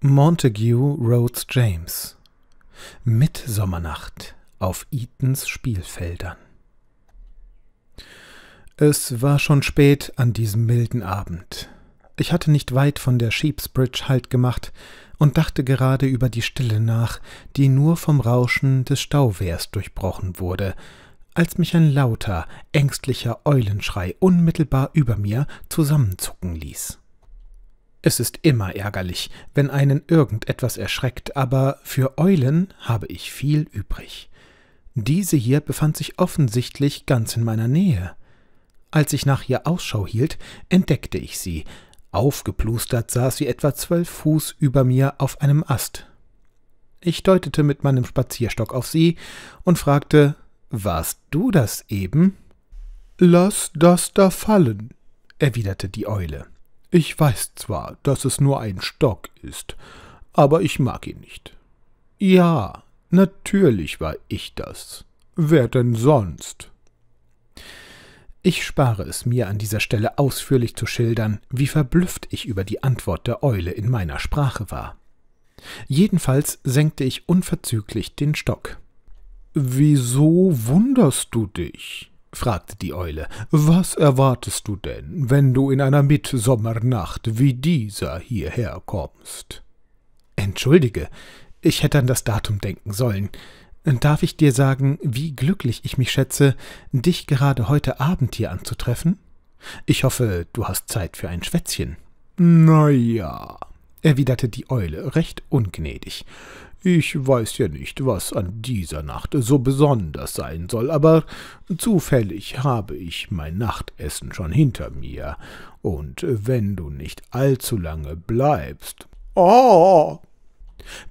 Montague Rhodes James Mitsommernacht auf Eatons Spielfeldern Es war schon spät an diesem milden Abend. Ich hatte nicht weit von der Sheepsbridge Halt gemacht und dachte gerade über die Stille nach, die nur vom Rauschen des Stauwehrs durchbrochen wurde, als mich ein lauter, ängstlicher Eulenschrei unmittelbar über mir zusammenzucken ließ. Es ist immer ärgerlich, wenn einen irgendetwas erschreckt, aber für Eulen habe ich viel übrig. Diese hier befand sich offensichtlich ganz in meiner Nähe. Als ich nach ihr Ausschau hielt, entdeckte ich sie. Aufgeplustert saß sie etwa zwölf Fuß über mir auf einem Ast. Ich deutete mit meinem Spazierstock auf sie und fragte, warst du das eben? Lass das da fallen, erwiderte die Eule. Ich weiß zwar, dass es nur ein Stock ist, aber ich mag ihn nicht. Ja, natürlich war ich das. Wer denn sonst? Ich spare es mir an dieser Stelle ausführlich zu schildern, wie verblüfft ich über die Antwort der Eule in meiner Sprache war. Jedenfalls senkte ich unverzüglich den Stock. Wieso wunderst du dich? fragte die Eule, was erwartest du denn, wenn du in einer Mittsommernacht wie dieser hierher kommst? Entschuldige, ich hätte an das Datum denken sollen. Darf ich dir sagen, wie glücklich ich mich schätze, dich gerade heute Abend hier anzutreffen? Ich hoffe, du hast Zeit für ein Schwätzchen. Na ja, erwiderte die Eule recht ungnädig. Ich weiß ja nicht, was an dieser Nacht so besonders sein soll, aber zufällig habe ich mein Nachtessen schon hinter mir, und wenn du nicht allzu lange bleibst. Oh!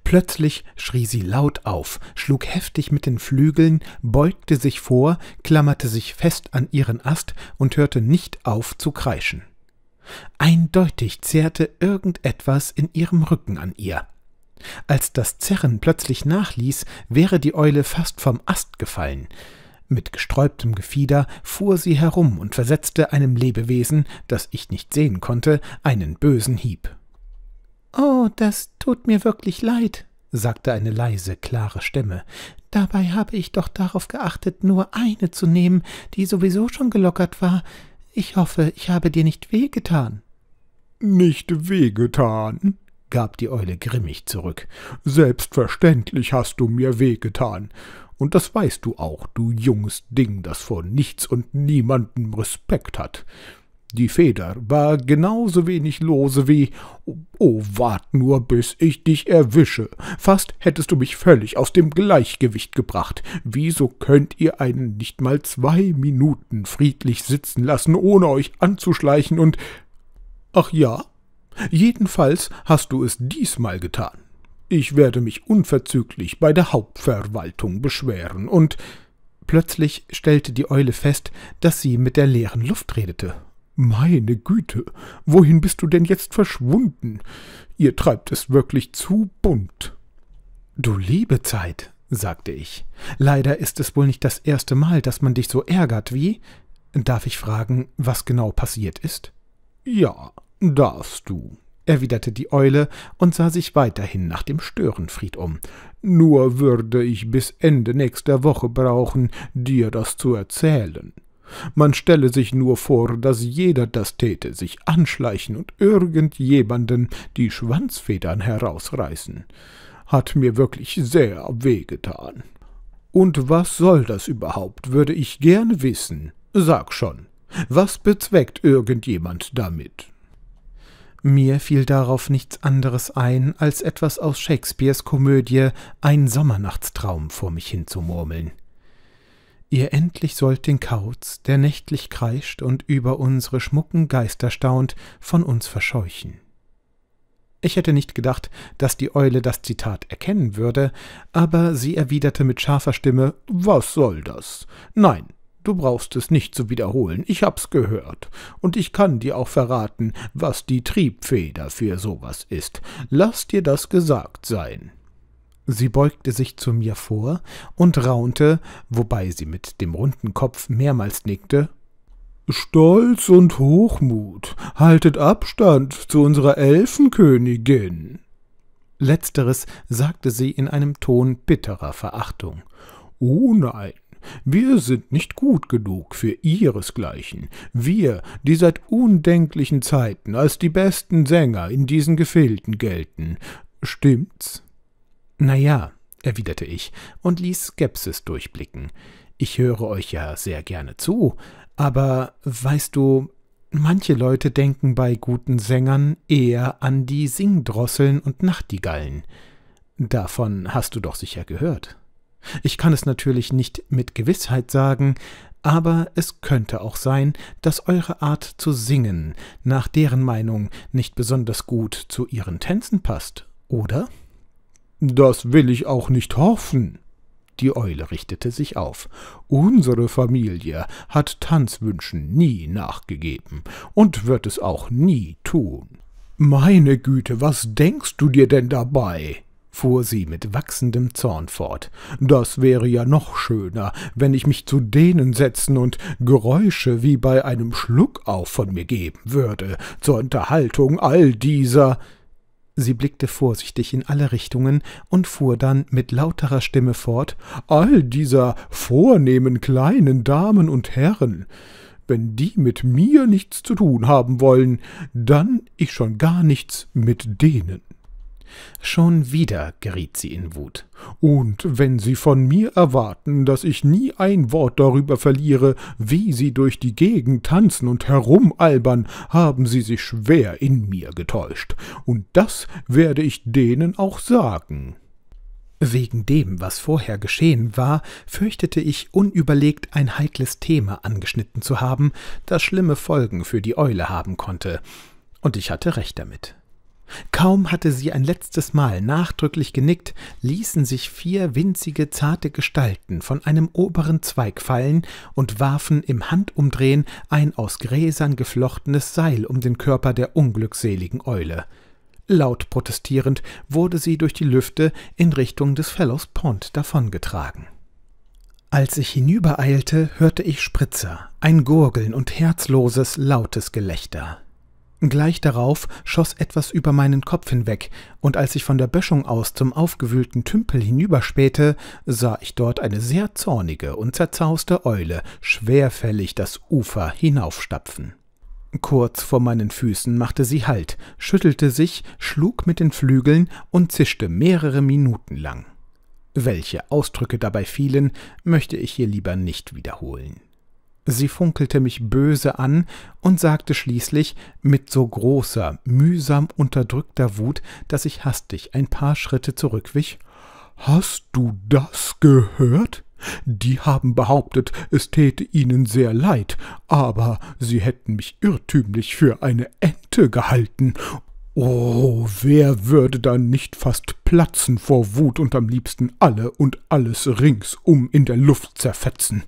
Plötzlich schrie sie laut auf, schlug heftig mit den Flügeln, beugte sich vor, klammerte sich fest an ihren Ast und hörte nicht auf zu kreischen. Eindeutig zehrte irgendetwas in ihrem Rücken an ihr. Als das Zerren plötzlich nachließ, wäre die Eule fast vom Ast gefallen. Mit gesträubtem Gefieder fuhr sie herum und versetzte einem Lebewesen, das ich nicht sehen konnte, einen bösen Hieb. Oh, das tut mir wirklich leid, sagte eine leise, klare Stimme. Dabei habe ich doch darauf geachtet, nur eine zu nehmen, die sowieso schon gelockert war. Ich hoffe, ich habe dir nicht wehgetan. Nicht wehgetan, gab die Eule grimmig zurück. Selbstverständlich hast du mir wehgetan. Und das weißt du auch, du junges Ding, das vor nichts und niemandem Respekt hat. Die Feder war genauso wenig lose wie Oh, wart nur, bis ich dich erwische. Fast hättest du mich völlig aus dem Gleichgewicht gebracht. Wieso könnt ihr einen nicht mal zwei Minuten friedlich sitzen lassen, ohne euch anzuschleichen und Ach ja? Jedenfalls hast du es diesmal getan. Ich werde mich unverzüglich bei der Hauptverwaltung beschweren und Plötzlich stellte die Eule fest, dass sie mit der leeren Luft redete meine Güte, wohin bist du denn jetzt verschwunden? Ihr treibt es wirklich zu bunt. Du liebe Zeit, sagte ich. Leider ist es wohl nicht das erste Mal, dass man dich so ärgert wie. Darf ich fragen, was genau passiert ist? Ja, darfst du, erwiderte die Eule und sah sich weiterhin nach dem Störenfried um. Nur würde ich bis Ende nächster Woche brauchen, dir das zu erzählen. Man stelle sich nur vor, dass jeder das täte, sich anschleichen und irgendjemanden die Schwanzfedern herausreißen. Hat mir wirklich sehr wehgetan. Und was soll das überhaupt, würde ich gern wissen. Sag schon, was bezweckt irgendjemand damit? Mir fiel darauf nichts anderes ein, als etwas aus Shakespeares Komödie Ein Sommernachtstraum vor mich hinzumurmeln ihr endlich sollt den Kauz, der nächtlich kreischt und über unsere schmucken Geister staunt, von uns verscheuchen. Ich hätte nicht gedacht, dass die Eule das Zitat erkennen würde, aber sie erwiderte mit scharfer Stimme Was soll das? Nein, du brauchst es nicht zu wiederholen, ich hab's gehört, und ich kann dir auch verraten, was die Triebfeder für sowas ist. Lass dir das gesagt sein. Sie beugte sich zu mir vor und raunte, wobei sie mit dem runden Kopf mehrmals nickte. Stolz und Hochmut, haltet Abstand zu unserer Elfenkönigin. Letzteres sagte sie in einem Ton bitterer Verachtung. Oh nein, wir sind nicht gut genug für ihresgleichen, wir, die seit undenklichen Zeiten als die besten Sänger in diesen Gefilden gelten. Stimmt's? Na ja, erwiderte ich und ließ Skepsis durchblicken. Ich höre euch ja sehr gerne zu, aber weißt du, manche Leute denken bei guten Sängern eher an die Singdrosseln und Nachtigallen. Davon hast du doch sicher gehört. Ich kann es natürlich nicht mit Gewissheit sagen, aber es könnte auch sein, dass eure Art zu singen nach deren Meinung nicht besonders gut zu ihren Tänzen passt, oder? Das will ich auch nicht hoffen. Die Eule richtete sich auf. Unsere Familie hat Tanzwünschen nie nachgegeben und wird es auch nie tun. Meine Güte, was denkst du dir denn dabei? fuhr sie mit wachsendem Zorn fort. Das wäre ja noch schöner, wenn ich mich zu denen setzen und Geräusche wie bei einem Schluckauf von mir geben würde, zur Unterhaltung all dieser. Sie blickte vorsichtig in alle Richtungen und fuhr dann mit lauterer Stimme fort All dieser vornehmen kleinen Damen und Herren, wenn die mit mir nichts zu tun haben wollen, dann ich schon gar nichts mit denen. Schon wieder geriet sie in Wut. Und wenn Sie von mir erwarten, dass ich nie ein Wort darüber verliere, wie Sie durch die Gegend tanzen und herumalbern, haben Sie sich schwer in mir getäuscht. Und das werde ich denen auch sagen. Wegen dem, was vorher geschehen war, fürchtete ich unüberlegt ein heikles Thema angeschnitten zu haben, das schlimme Folgen für die Eule haben konnte. Und ich hatte recht damit. Kaum hatte sie ein letztes Mal nachdrücklich genickt, ließen sich vier winzige, zarte Gestalten von einem oberen Zweig fallen und warfen im Handumdrehen ein aus Gräsern geflochtenes Seil um den Körper der unglückseligen Eule. Laut protestierend wurde sie durch die Lüfte in Richtung des Fellows Pond davongetragen. Als ich hinübereilte, hörte ich Spritzer, ein Gurgeln und herzloses, lautes Gelächter. Gleich darauf schoss etwas über meinen Kopf hinweg, und als ich von der Böschung aus zum aufgewühlten Tümpel hinüberspähte, sah ich dort eine sehr zornige und zerzauste Eule schwerfällig das Ufer hinaufstapfen. Kurz vor meinen Füßen machte sie Halt, schüttelte sich, schlug mit den Flügeln und zischte mehrere Minuten lang. Welche Ausdrücke dabei fielen, möchte ich hier lieber nicht wiederholen. Sie funkelte mich böse an und sagte schließlich mit so großer, mühsam unterdrückter Wut, dass ich hastig ein paar Schritte zurückwich Hast du das gehört? Die haben behauptet, es täte ihnen sehr leid, aber sie hätten mich irrtümlich für eine Ente gehalten. Oh, wer würde dann nicht fast platzen vor Wut und am liebsten alle und alles ringsum in der Luft zerfetzen?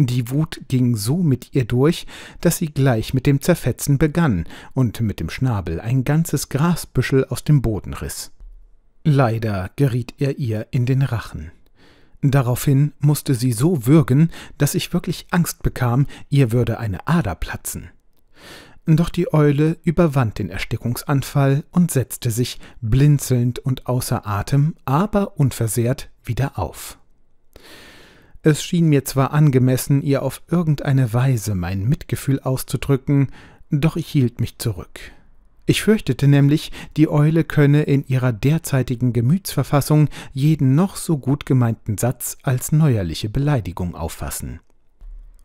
Die Wut ging so mit ihr durch, dass sie gleich mit dem Zerfetzen begann und mit dem Schnabel ein ganzes Grasbüschel aus dem Boden riss. Leider geriet er ihr in den Rachen. Daraufhin musste sie so würgen, dass ich wirklich Angst bekam, ihr würde eine Ader platzen. Doch die Eule überwand den Erstickungsanfall und setzte sich, blinzelnd und außer Atem, aber unversehrt, wieder auf. Es schien mir zwar angemessen, ihr auf irgendeine Weise mein Mitgefühl auszudrücken, doch ich hielt mich zurück. Ich fürchtete nämlich, die Eule könne in ihrer derzeitigen Gemütsverfassung jeden noch so gut gemeinten Satz als neuerliche Beleidigung auffassen.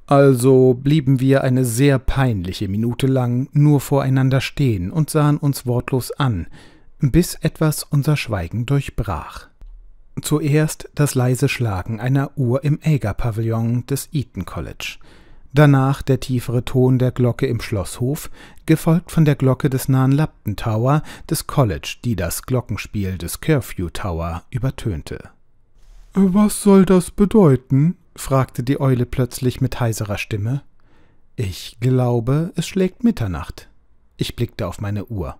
Also blieben wir eine sehr peinliche Minute lang nur voreinander stehen und sahen uns wortlos an, bis etwas unser Schweigen durchbrach. Zuerst das leise Schlagen einer Uhr im Elgar-Pavillon des Eton College, danach der tiefere Ton der Glocke im Schlosshof, gefolgt von der Glocke des nahen Lapton Tower des College, die das Glockenspiel des Curfew Tower übertönte. Was soll das bedeuten? fragte die Eule plötzlich mit heiserer Stimme. Ich glaube, es schlägt Mitternacht. Ich blickte auf meine Uhr.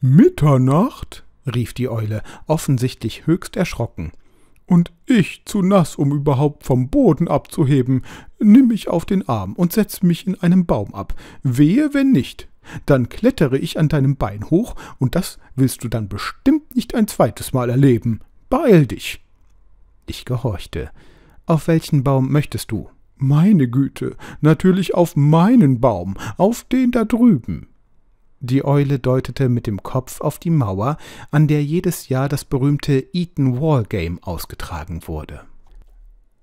Mitternacht? rief die Eule, offensichtlich höchst erschrocken. Und ich zu nass, um überhaupt vom Boden abzuheben, nimm mich auf den Arm und setz mich in einem Baum ab. Wehe, wenn nicht. Dann klettere ich an deinem Bein hoch, und das willst du dann bestimmt nicht ein zweites Mal erleben. Beeil dich. Ich gehorchte. Auf welchen Baum möchtest du? Meine Güte, natürlich auf meinen Baum, auf den da drüben. Die Eule deutete mit dem Kopf auf die Mauer, an der jedes Jahr das berühmte Eaton Wall Game ausgetragen wurde.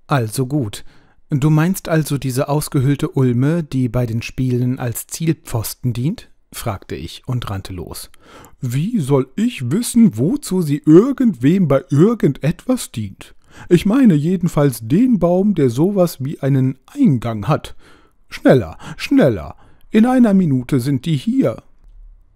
Also gut. Du meinst also diese ausgehöhlte Ulme, die bei den Spielen als Zielpfosten dient? fragte ich und rannte los. Wie soll ich wissen, wozu sie irgendwem bei irgendetwas dient? Ich meine jedenfalls den Baum, der sowas wie einen Eingang hat. Schneller, schneller. In einer Minute sind die hier.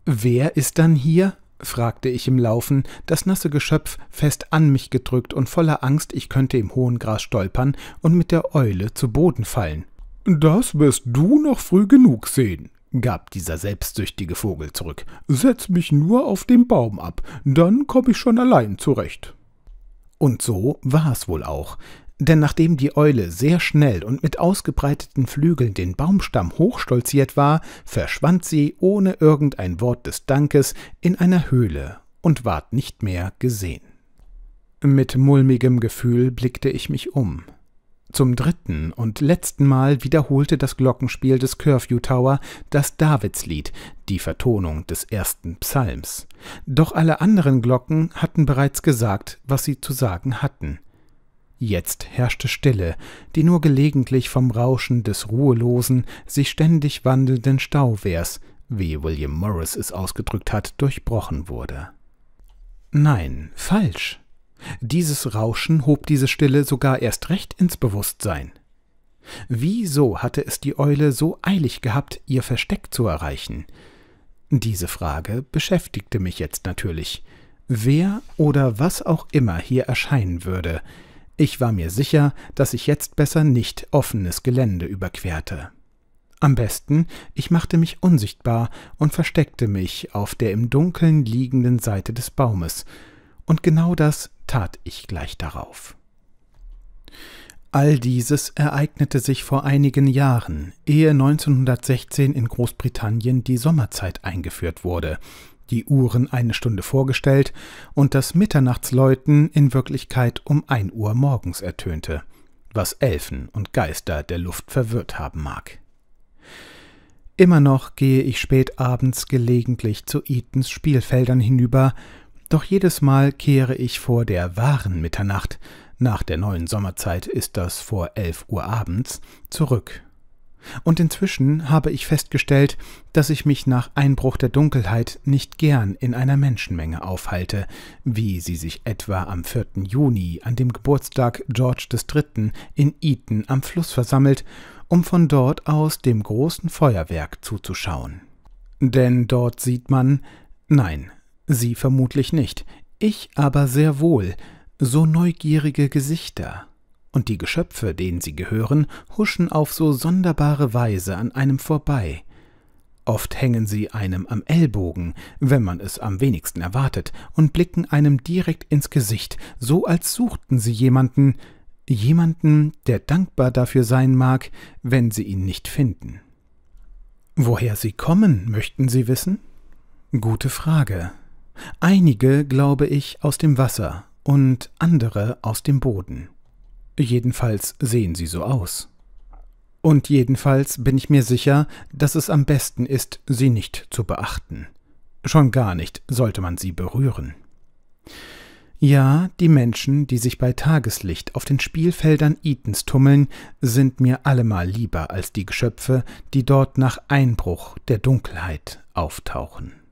Wer ist dann hier? fragte ich im Laufen, das nasse Geschöpf fest an mich gedrückt und voller Angst, ich könnte im hohen Gras stolpern und mit der Eule zu Boden fallen. Das wirst du noch früh genug sehen, gab dieser selbstsüchtige Vogel zurück. Setz mich nur auf den Baum ab, dann komm ich schon allein zurecht. Und so war es wohl auch. Denn nachdem die Eule sehr schnell und mit ausgebreiteten Flügeln den Baumstamm hochstolziert war, verschwand sie ohne irgendein Wort des Dankes in einer Höhle und ward nicht mehr gesehen. Mit mulmigem Gefühl blickte ich mich um. Zum dritten und letzten Mal wiederholte das Glockenspiel des Curfew Tower das Davidslied, die Vertonung des ersten Psalms. Doch alle anderen Glocken hatten bereits gesagt, was sie zu sagen hatten. Jetzt herrschte Stille, die nur gelegentlich vom Rauschen des ruhelosen, sich ständig wandelnden Stauwehrs, wie William Morris es ausgedrückt hat, durchbrochen wurde. Nein, falsch. Dieses Rauschen hob diese Stille sogar erst recht ins Bewusstsein. Wieso hatte es die Eule so eilig gehabt, ihr Versteck zu erreichen? Diese Frage beschäftigte mich jetzt natürlich. Wer oder was auch immer hier erscheinen würde, ich war mir sicher, dass ich jetzt besser nicht offenes Gelände überquerte. Am besten, ich machte mich unsichtbar und versteckte mich auf der im Dunkeln liegenden Seite des Baumes, und genau das tat ich gleich darauf. All dieses ereignete sich vor einigen Jahren, ehe 1916 in Großbritannien die Sommerzeit eingeführt wurde, die Uhren eine Stunde vorgestellt und das Mitternachtsläuten in Wirklichkeit um ein Uhr morgens ertönte, was Elfen und Geister der Luft verwirrt haben mag. Immer noch gehe ich spät abends gelegentlich zu Etons Spielfeldern hinüber, doch jedes Mal kehre ich vor der wahren Mitternacht, nach der neuen Sommerzeit ist das vor elf Uhr abends, zurück und inzwischen habe ich festgestellt, dass ich mich nach Einbruch der Dunkelheit nicht gern in einer Menschenmenge aufhalte, wie sie sich etwa am 4. Juni an dem Geburtstag George III. in Eton am Fluss versammelt, um von dort aus dem großen Feuerwerk zuzuschauen. Denn dort sieht man, nein, sie vermutlich nicht, ich aber sehr wohl, so neugierige Gesichter, und die Geschöpfe, denen sie gehören, huschen auf so sonderbare Weise an einem vorbei. Oft hängen sie einem am Ellbogen, wenn man es am wenigsten erwartet, und blicken einem direkt ins Gesicht, so als suchten sie jemanden, jemanden, der dankbar dafür sein mag, wenn sie ihn nicht finden. Woher sie kommen, möchten Sie wissen? Gute Frage. Einige, glaube ich, aus dem Wasser und andere aus dem Boden. Jedenfalls sehen sie so aus. Und jedenfalls bin ich mir sicher, dass es am besten ist, sie nicht zu beachten. Schon gar nicht sollte man sie berühren. Ja, die Menschen, die sich bei Tageslicht auf den Spielfeldern Itens tummeln, sind mir allemal lieber als die Geschöpfe, die dort nach Einbruch der Dunkelheit auftauchen.